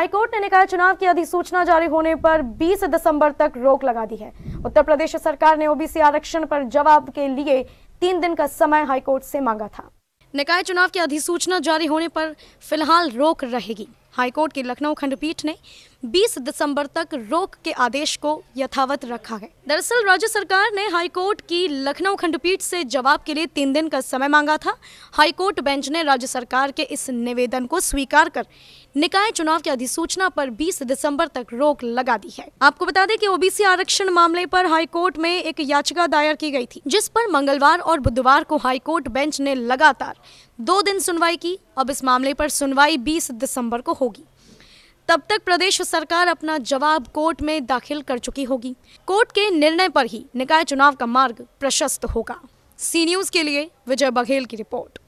high court ने निकाय चुनाव की अधिसूचना जारी होने पर 20 दिसंबर तक रोक लगा दी है उत्तर प्रदेश सरकार ने ओबीसी आरक्षण पर जवाब के लिए तीन दिन का समय हाईकोर्ट से मांगा था निकाय चुनाव की अधिसूचना जारी होने पर फिलहाल रोक रहेगी हाईकोर्ट की लखनऊ खंडपीठ ने 20 दिसंबर तक रोक के आदेश को यथावत रखा है दरअसल राज्य सरकार ने हाईकोर्ट की लखनऊ खंडपीठ से जवाब के लिए तीन दिन का समय मांगा था हाईकोर्ट बेंच ने राज्य सरकार के इस निवेदन को स्वीकार कर निकाय चुनाव की अधिसूचना पर 20 दिसंबर तक रोक लगा दी है आपको बता दें कि ओबीसी आरक्षण मामले पर हाईकोर्ट में एक याचिका दायर की गई थी जिस पर मंगलवार और बुधवार को हाईकोर्ट बेंच ने लगातार दो दिन सुनवाई की अब इस मामले पर सुनवाई 20 दिसंबर को होगी तब तक प्रदेश सरकार अपना जवाब कोर्ट में दाखिल कर चुकी होगी कोर्ट के निर्णय पर ही निकाय चुनाव का मार्ग प्रशस्त होगा सी न्यूज के लिए विजय बघेल की रिपोर्ट